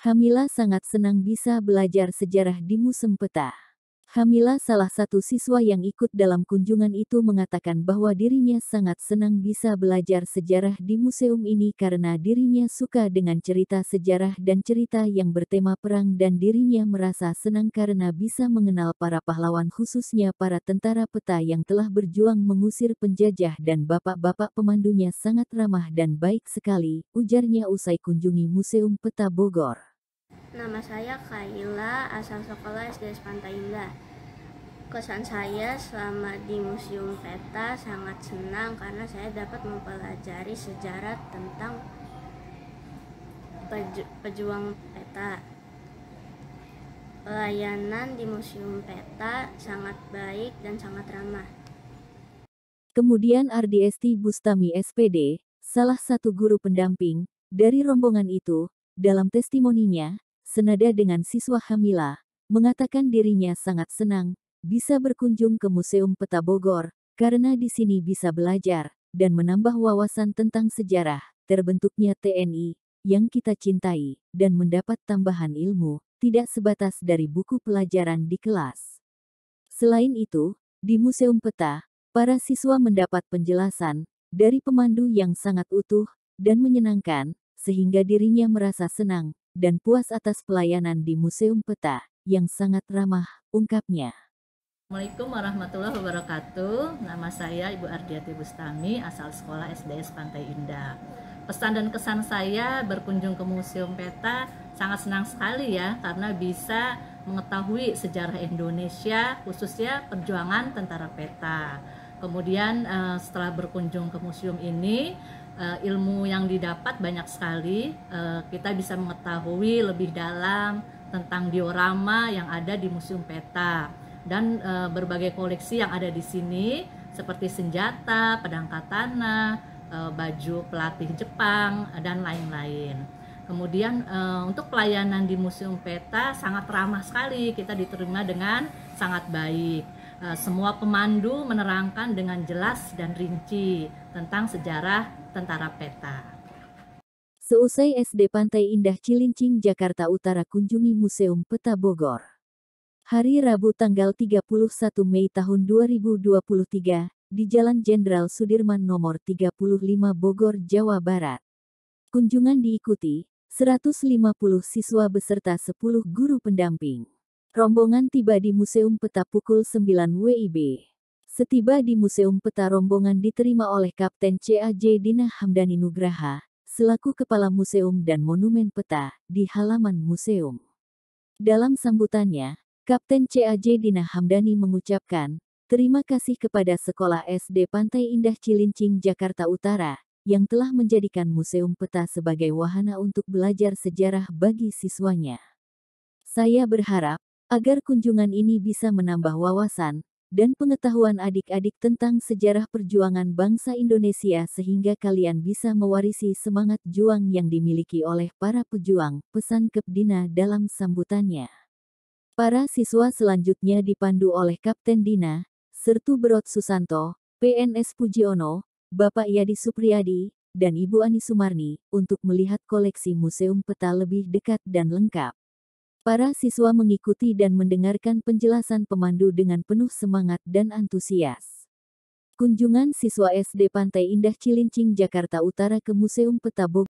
Hamila sangat senang bisa belajar sejarah di musim peta. Hamila salah satu siswa yang ikut dalam kunjungan itu mengatakan bahwa dirinya sangat senang bisa belajar sejarah di museum ini karena dirinya suka dengan cerita sejarah dan cerita yang bertema perang dan dirinya merasa senang karena bisa mengenal para pahlawan khususnya para tentara peta yang telah berjuang mengusir penjajah dan bapak-bapak pemandunya sangat ramah dan baik sekali, ujarnya usai kunjungi Museum Peta Bogor. Nama saya Kaila, asal sekolah SD Pantai Indah. Kesan saya selama di Museum Peta sangat senang karena saya dapat mempelajari sejarah tentang peju pejuang peta. Pelayanan di Museum Peta sangat baik dan sangat ramah. Kemudian Ardiesti Bustami SPD, salah satu guru pendamping dari rombongan itu, dalam testimoninya, senada dengan siswa Hamila, mengatakan dirinya sangat senang bisa berkunjung ke Museum Peta Bogor, karena di sini bisa belajar dan menambah wawasan tentang sejarah terbentuknya TNI yang kita cintai dan mendapat tambahan ilmu tidak sebatas dari buku pelajaran di kelas. Selain itu, di Museum Peta, para siswa mendapat penjelasan dari pemandu yang sangat utuh dan menyenangkan, sehingga dirinya merasa senang dan puas atas pelayanan di Museum Peta yang sangat ramah, ungkapnya. Assalamualaikum warahmatullahi wabarakatuh. Nama saya Ibu Ardiati Bustami, asal sekolah SDS Pantai Indah. Pesan dan kesan saya berkunjung ke Museum Peta sangat senang sekali ya karena bisa mengetahui sejarah Indonesia khususnya perjuangan tentara peta. Kemudian uh, setelah berkunjung ke museum ini, uh, ilmu yang didapat banyak sekali. Uh, kita bisa mengetahui lebih dalam tentang diorama yang ada di Museum Peta dan uh, berbagai koleksi yang ada di sini seperti senjata, pedang katana, uh, baju pelatih Jepang dan lain-lain. Kemudian uh, untuk pelayanan di Museum Peta sangat ramah sekali, kita diterima dengan sangat baik Eh, semua pemandu menerangkan dengan jelas dan rinci tentang sejarah tentara peta. Seusai SD Pantai Indah Cilincing, Jakarta Utara kunjungi Museum Peta Bogor. Hari Rabu tanggal 31 Mei tahun 2023, di Jalan Jenderal Sudirman nomor 35 Bogor, Jawa Barat. Kunjungan diikuti 150 siswa beserta 10 guru pendamping. Rombongan tiba di Museum Peta pukul 9 WIB. Setiba di Museum Peta rombongan diterima oleh Kapten C.A.J. Dina Hamdani Nugraha, selaku Kepala Museum dan Monumen Peta, di halaman museum. Dalam sambutannya, Kapten C.A.J. Dina Hamdani mengucapkan, terima kasih kepada Sekolah SD Pantai Indah Cilincing, Jakarta Utara, yang telah menjadikan Museum Peta sebagai wahana untuk belajar sejarah bagi siswanya. Saya berharap, agar kunjungan ini bisa menambah wawasan dan pengetahuan adik-adik tentang sejarah perjuangan bangsa Indonesia sehingga kalian bisa mewarisi semangat juang yang dimiliki oleh para pejuang, pesan Kepdina dalam sambutannya. Para siswa selanjutnya dipandu oleh Kapten Dina, Sertu Berot Susanto, PNS Pujiono, Bapak Yadi Supriyadi, dan Ibu Ani Sumarni, untuk melihat koleksi museum peta lebih dekat dan lengkap. Para siswa mengikuti dan mendengarkan penjelasan pemandu dengan penuh semangat dan antusias. Kunjungan siswa SD Pantai Indah Cilincing Jakarta Utara ke Museum Petabog.